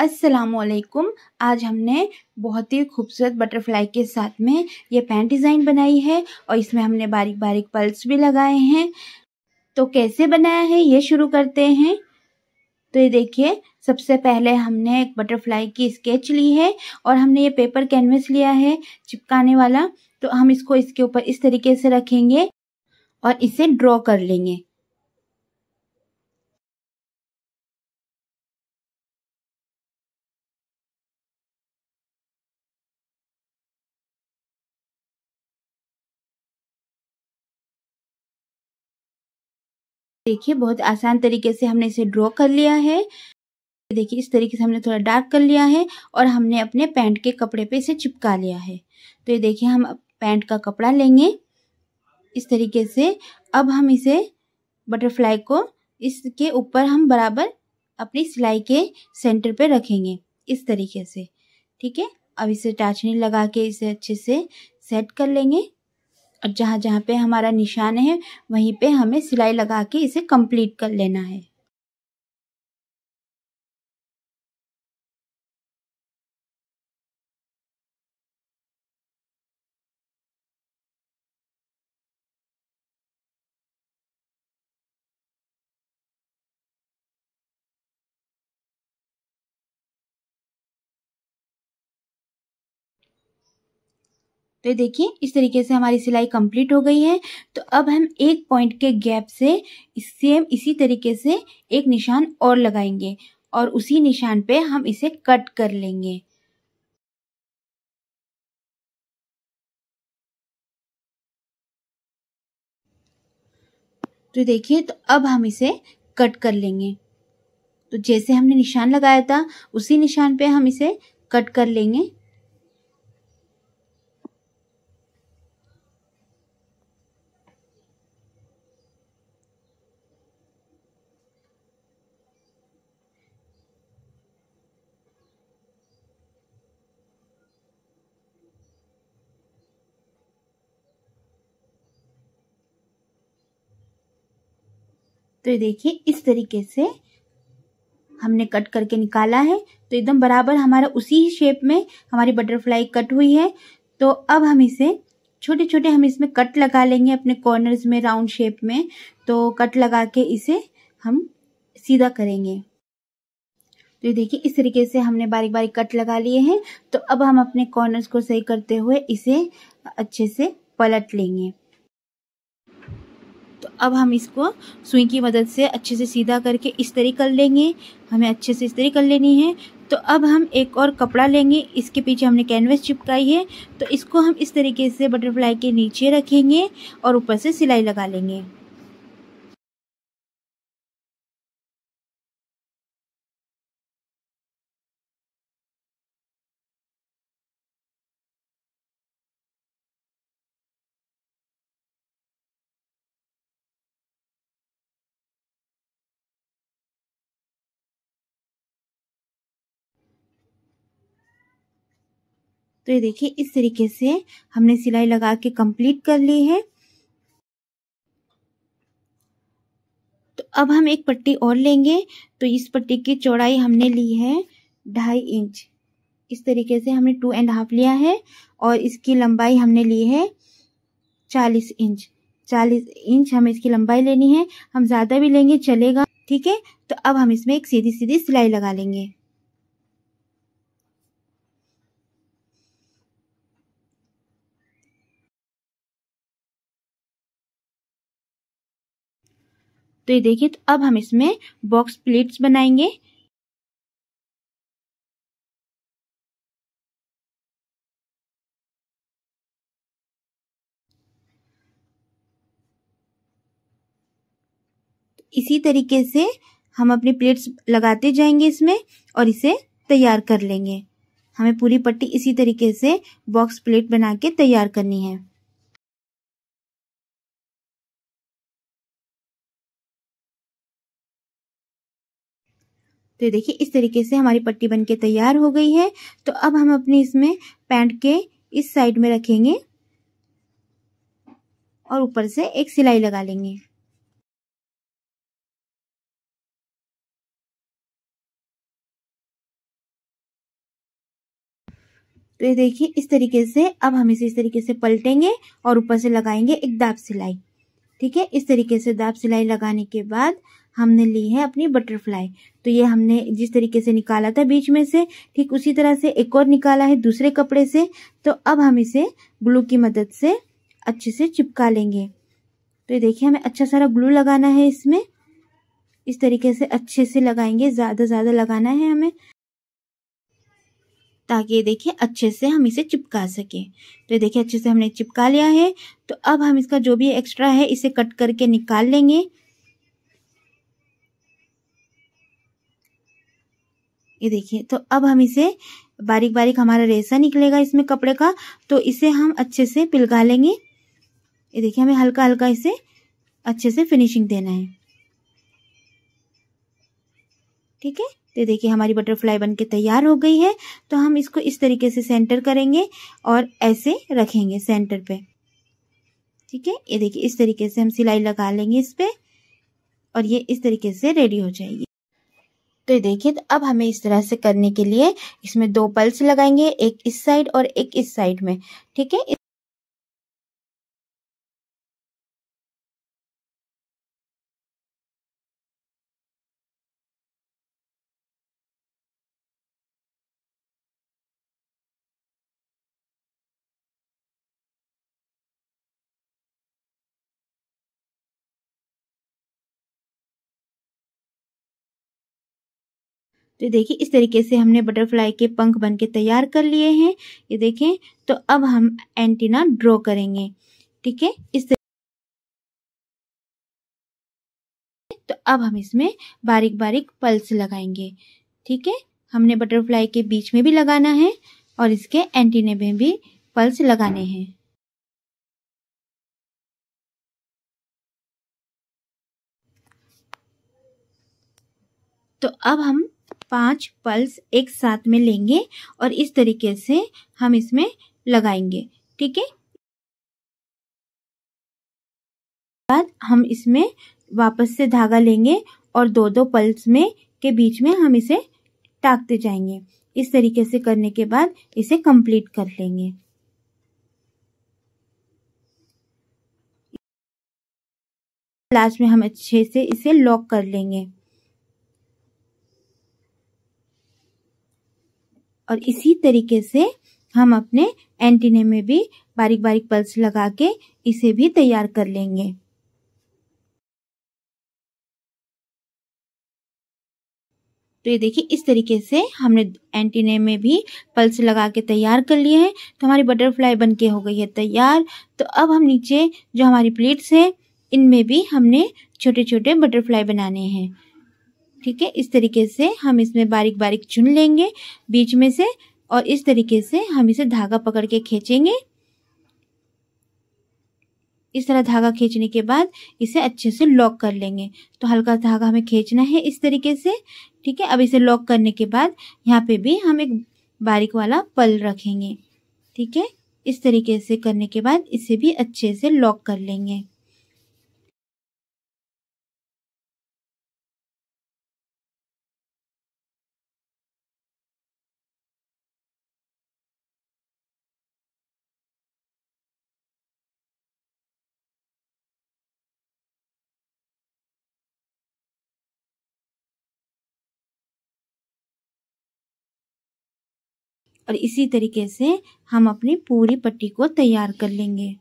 असलकुम आज हमने बहुत ही खूबसूरत बटरफ्लाई के साथ में ये पैंट डिज़ाइन बनाई है और इसमें हमने बारीक बारीक पल्स भी लगाए हैं तो कैसे बनाया है ये शुरू करते हैं तो ये देखिए सबसे पहले हमने एक बटरफ्लाई की स्केच ली है और हमने ये पेपर कैनवस लिया है चिपकाने वाला तो हम इसको इसके ऊपर इस तरीके से रखेंगे और इसे ड्रॉ कर लेंगे देखिए बहुत आसान तरीके से हमने इसे ड्रॉ कर लिया है देखिए इस तरीके से हमने थोड़ा डार्क कर लिया है और हमने अपने पैंट के कपड़े पे इसे चिपका लिया है तो ये देखिए हम पैंट का कपड़ा लेंगे इस तरीके से अब हम इसे बटरफ्लाई को इसके ऊपर हम बराबर अपनी सिलाई के सेंटर पे रखेंगे इस तरीके से ठीक है अब इसे टाचनी लगा के इसे अच्छे से सेट कर लेंगे और जहाँ जहाँ पे हमारा निशान है वहीं पे हमें सिलाई लगा के इसे कंप्लीट कर लेना है तो ये देखिए इस तरीके से हमारी सिलाई कंप्लीट हो गई है तो अब हम एक पॉइंट के गैप से सेम इसी तरीके से एक निशान और लगाएंगे और उसी निशान पे हम इसे कट कर लेंगे तो देखिए तो अब हम इसे कट कर लेंगे तो जैसे हमने निशान लगाया था उसी निशान पे हम इसे कट कर लेंगे तो ये देखिए इस तरीके से हमने कट करके निकाला है तो एकदम बराबर हमारा उसी ही शेप में हमारी बटरफ्लाई कट हुई है तो अब हम इसे छोटे छोटे हम इसमें कट लगा लेंगे अपने कॉर्नर्स में राउंड शेप में तो कट लगा के इसे हम सीधा करेंगे तो ये देखिए इस तरीके से हमने बारीक बारीक कट लगा लिए हैं तो अब हम अपने कॉर्नर्स को सही करते हुए इसे अच्छे से पलट लेंगे अब हम इसको सुई की मदद से अच्छे से सीधा करके इस तरी कर लेंगे हमें अच्छे से इस तरी कर लेनी है तो अब हम एक और कपड़ा लेंगे इसके पीछे हमने कैनवस चिपकाई है तो इसको हम इस तरीके से बटरफ्लाई के नीचे रखेंगे और ऊपर से सिलाई लगा लेंगे तो ये देखिए इस तरीके से हमने सिलाई लगा के कंप्लीट कर ली है तो अब हम एक पट्टी और लेंगे तो इस पट्टी की चौड़ाई हमने ली है ढाई इंच इस तरीके से हमने टू एंड हाफ लिया है और इसकी लंबाई हमने ली है चालीस इंच चालीस इंच हमें इसकी लंबाई लेनी है हम ज़्यादा भी लेंगे चलेगा ठीक है तो अब हम इसमें एक सीधी सीधी सिलाई लगा लेंगे तो ये देखिए तो अब हम इसमें बॉक्स प्लेट्स बनाएंगे इसी तरीके से हम अपनी प्लेट्स लगाते जाएंगे इसमें और इसे तैयार कर लेंगे हमें पूरी पट्टी इसी तरीके से बॉक्स प्लेट बना के तैयार करनी है तो देखिए इस तरीके से हमारी पट्टी बन के तैयार हो गई है तो अब हम अपने इसमें पैंट के इस साइड में रखेंगे और ऊपर से एक सिलाई लगा लेंगे तो ये देखिए इस तरीके से अब हम इसे इस तरीके से पलटेंगे और ऊपर से लगाएंगे एक दाब सिलाई ठीक है इस तरीके से दाब सिलाई लगाने के बाद हमने ली है अपनी बटरफ्लाई तो ये हमने जिस तरीके से निकाला था बीच में से ठीक उसी तरह से एक और निकाला है दूसरे कपड़े से तो अब हम इसे ग्लू की मदद से अच्छे से चिपका लेंगे तो ये देखिए हमें अच्छा सारा ग्लू लगाना है इसमें इस तरीके से अच्छे से लगाएंगे ज़्यादा ज़्यादा लगाना है हमें ताकि ये देखिए अच्छे से हम इसे चिपका सके तो ये देखिए अच्छे से हमने चिपका लिया है तो अब हम इसका जो भी एक्स्ट्रा है इसे कट करके निकाल लेंगे ये देखिए तो अब हम इसे बारीक बारीक हमारा रेसा निकलेगा इसमें कपड़े का तो इसे हम अच्छे से पिलगा लेंगे ये देखिए हमें हल्का हल्का इसे अच्छे से फिनिशिंग देना है ठीक है तो देखिए हमारी बटरफ्लाई बन के तैयार हो गई है तो हम इसको इस तरीके से सेंटर करेंगे और ऐसे रखेंगे सेंटर पे ठीक है ये देखिए इस तरीके से हम सिलाई लगा लेंगे इस पर और ये इस तरीके से रेडी हो जाएगी तो देखिए तो अब हमें इस तरह से करने के लिए इसमें दो पल्स लगाएंगे एक इस साइड और एक इस साइड में ठीक है तो देखिए इस तरीके से हमने बटरफ्लाई के पंख बन के तैयार कर लिए हैं ये देखें तो अब हम एंटीना ड्रॉ करेंगे ठीक है इस तो अब हम इसमें बारीक बारीक पल्स लगाएंगे ठीक है हमने बटरफ्लाई के बीच में भी लगाना है और इसके एंटीने में भी पल्स लगाने हैं तो अब हम पांच पल्स एक साथ में लेंगे और इस तरीके से हम इसमें लगाएंगे ठीक है बाद हम इसमें वापस से धागा लेंगे और दो दो पल्स में के बीच में हम इसे टाकते जाएंगे इस तरीके से करने के बाद इसे कंप्लीट कर लेंगे लास्ट में हम अच्छे से इसे लॉक कर लेंगे और इसी तरीके से हम अपने एंटीने में भी बारीक बारीक पल्स लगा के इसे भी तैयार कर लेंगे तो ये देखिए इस तरीके से हमने एंटीने में भी पल्स लगा के तैयार कर लिए हैं तो हमारी बटरफ्लाई बन के हो गई है तैयार तो अब हम नीचे जो हमारी प्लेट्स हैं इनमें भी हमने छोटे छोटे बटरफ्लाई बनाने हैं ठीक है इस तरीके से हम इसमें बारीक बारीक चुन लेंगे बीच में से और इस तरीके से हम इसे धागा पकड़ के खींचेंगे इस तरह धागा खींचने के बाद इसे अच्छे से लॉक कर लेंगे तो हल्का धागा हमें खींचना है इस तरीके से ठीक है अब इसे लॉक करने के बाद यहाँ पे भी हम एक बारीक वाला पल रखेंगे ठीक है इस तरीके से करने के बाद इसे भी अच्छे से लॉक कर लेंगे और इसी तरीके से हम अपनी पूरी पट्टी को तैयार कर लेंगे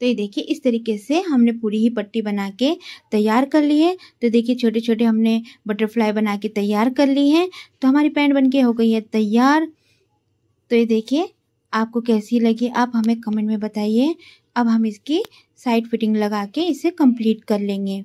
तो ये देखिए इस तरीके से हमने पूरी ही पट्टी बना के तैयार कर ली है तो देखिए छोटे छोटे हमने बटरफ्लाई बना के तैयार कर ली है तो हमारी पैंट बन के हो गई है तैयार तो ये देखिए आपको कैसी लगी आप हमें कमेंट में बताइए अब हम इसकी साइड फिटिंग लगा के इसे कंप्लीट कर लेंगे